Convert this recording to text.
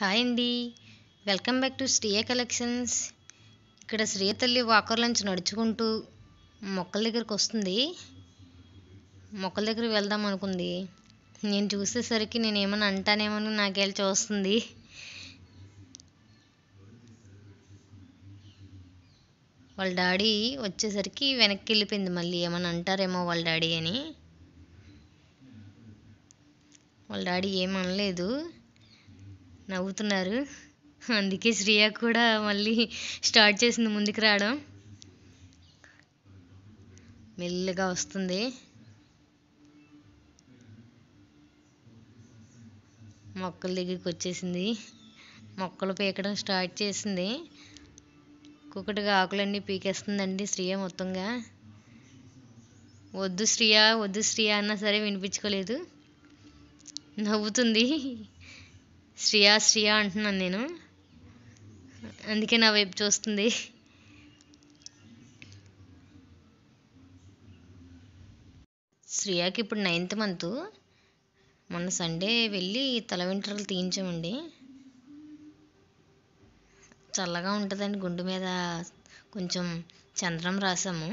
hi అండి welcome back to Shriya collections ఇక్కడ శ్రీయ తల్లి వాకర్లోంచి నడుచుకుంటూ మొక్కల దగ్గరికి వస్తుంది మొక్కల దగ్గర వెళ్దాం అనుకుంది నేను చూసేసరికి నేను ఏమైనా అంటానేమని నాకేళ్ళు చూస్తుంది వాళ్ళ డాడీ వచ్చేసరికి వెనక్కి వెళ్ళిపోయింది మళ్ళీ ఏమైనా అంటారేమో వాళ్ళ డాడీ అని వాళ్ళ డాడీ ఏమనలేదు నవ్వుతున్నారు అందుకే శ్రియ కూడా మళ్ళీ స్టార్ట్ చేసింది ముందుకు రావడం మెల్లగా వస్తుంది మొక్కల దగ్గరికి వచ్చేసింది మొక్కలు పీకడం స్టార్ట్ చేసింది కుక్కటిగా ఆకులన్నీ పీకేస్తుందండి శ్రియ మొత్తంగా వద్దు శ్రియ వద్దు శ్రియ అన్నా సరే వినిపించుకోలేదు నవ్వుతుంది శ్రియా శ్రియా అంటున్నాను నేను అందుకే నా వైపు చూస్తుంది శ్రియాకి ఇప్పుడు నైన్త్ మంత్ మొన్న సండే వెళ్ళి తల వెంట్రలు తీయించామండి చల్లగా ఉంటుందండి గుండు మీద కొంచెం చంద్రం రాసాము